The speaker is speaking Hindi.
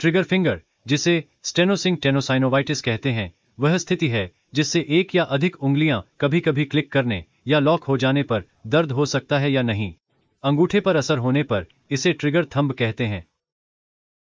ट्रिगर फिंगर जिसे स्टेनोसिंग टेनोसाइनोवाइटिस कहते हैं वह स्थिति है जिससे एक या अधिक उंगलियां कभी कभी क्लिक करने या लॉक हो जाने पर दर्द हो सकता है या नहीं अंगूठे पर असर होने पर इसे ट्रिगर थंब कहते हैं